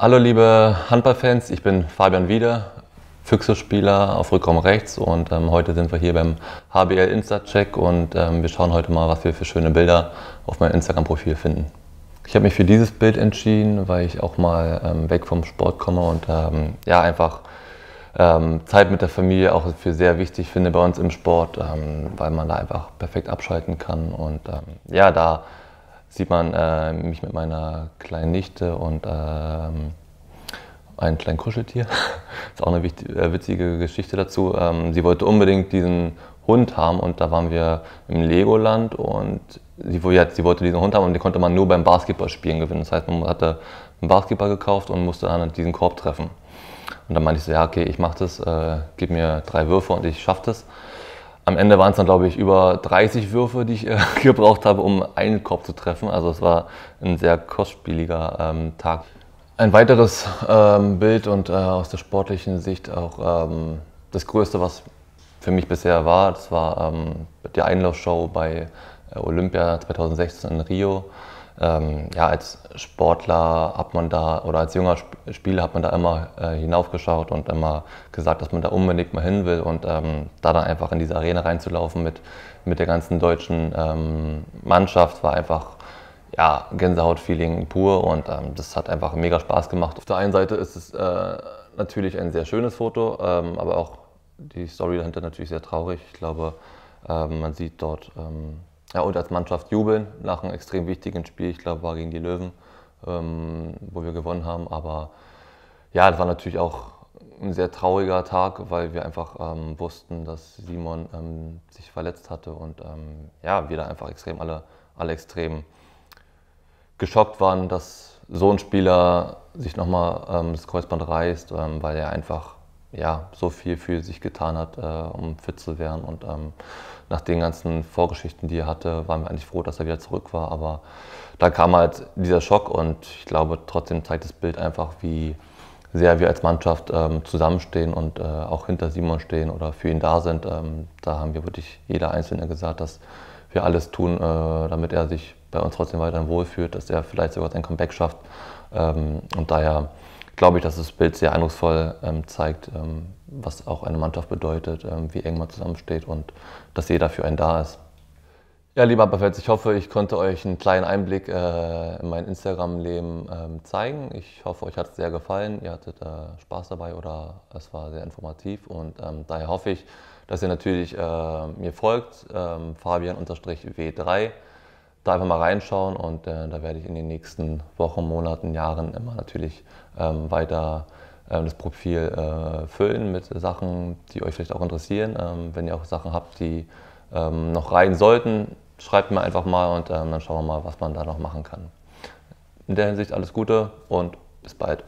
Hallo liebe Handballfans, ich bin Fabian Wieder, Füchse-Spieler auf Rückraum rechts und ähm, heute sind wir hier beim HBL Insta-Check und ähm, wir schauen heute mal, was wir für schöne Bilder auf meinem Instagram-Profil finden. Ich habe mich für dieses Bild entschieden, weil ich auch mal ähm, weg vom Sport komme und ähm, ja einfach ähm, Zeit mit der Familie auch für sehr wichtig finde bei uns im Sport, ähm, weil man da einfach perfekt abschalten kann und ja da sieht man äh, mich mit meiner kleinen Nichte und ähm, einem kleinen Kuscheltier. Das ist auch eine wichtige, äh, witzige Geschichte dazu. Ähm, sie wollte unbedingt diesen Hund haben und da waren wir im Legoland und sie, sie wollte diesen Hund haben und den konnte man nur beim Basketballspielen gewinnen. Das heißt, man hatte einen Basketball gekauft und musste dann diesen Korb treffen. Und dann meinte ich so, ja, okay, ich mache das, äh, gib mir drei Würfe und ich schaffe das. Am Ende waren es dann, glaube ich, über 30 Würfe, die ich äh, gebraucht habe, um einen Korb zu treffen. Also es war ein sehr kostspieliger ähm, Tag. Ein weiteres ähm, Bild und äh, aus der sportlichen Sicht auch ähm, das Größte, was für mich bisher war, das war ähm, die Einlaufshow bei äh, Olympia 2016 in Rio ähm, ja, als Sportler hat man da oder als junger Spieler hat man da immer äh, hinaufgeschaut und immer gesagt, dass man da unbedingt mal hin will und ähm, da dann einfach in diese Arena reinzulaufen mit, mit der ganzen deutschen ähm, Mannschaft war einfach ja, Gänsehaut-Feeling pur und ähm, das hat einfach mega Spaß gemacht. Auf der einen Seite ist es äh, natürlich ein sehr schönes Foto, ähm, aber auch die Story dahinter natürlich sehr traurig. Ich glaube, ähm, man sieht dort ja, und als Mannschaft jubeln nach einem extrem wichtigen Spiel, ich glaube, war gegen die Löwen, ähm, wo wir gewonnen haben. Aber ja, das war natürlich auch ein sehr trauriger Tag, weil wir einfach ähm, wussten, dass Simon ähm, sich verletzt hatte und ähm, ja, wir da einfach extrem alle, alle extrem geschockt waren, dass so ein Spieler sich nochmal ähm, das Kreuzband reißt, ähm, weil er einfach ja, so viel für sich getan hat, äh, um fit zu werden. Und ähm, nach den ganzen Vorgeschichten, die er hatte, waren wir eigentlich froh, dass er wieder zurück war. Aber da kam halt dieser Schock und ich glaube, trotzdem zeigt das Bild einfach, wie sehr wir als Mannschaft ähm, zusammenstehen und äh, auch hinter Simon stehen oder für ihn da sind. Ähm, da haben wir wirklich jeder Einzelne gesagt, dass wir alles tun, äh, damit er sich bei uns trotzdem weiterhin wohlfühlt, dass er vielleicht sogar sein Comeback schafft. Ähm, und daher glaube ich, dass das Bild sehr eindrucksvoll ähm, zeigt, ähm, was auch eine Mannschaft bedeutet, ähm, wie eng man zusammensteht und dass jeder für einen da ist. Ja, lieber Bafels, ich hoffe, ich konnte euch einen kleinen Einblick äh, in mein Instagram-Leben ähm, zeigen. Ich hoffe, euch hat es sehr gefallen, ihr hattet äh, Spaß dabei oder es war sehr informativ und ähm, daher hoffe ich, dass ihr natürlich äh, mir folgt, ähm, Fabian-W3 da einfach mal reinschauen und äh, da werde ich in den nächsten Wochen, Monaten, Jahren immer natürlich ähm, weiter ähm, das Profil äh, füllen mit Sachen, die euch vielleicht auch interessieren. Ähm, wenn ihr auch Sachen habt, die ähm, noch rein sollten, schreibt mir einfach mal und ähm, dann schauen wir mal, was man da noch machen kann. In der Hinsicht alles Gute und bis bald.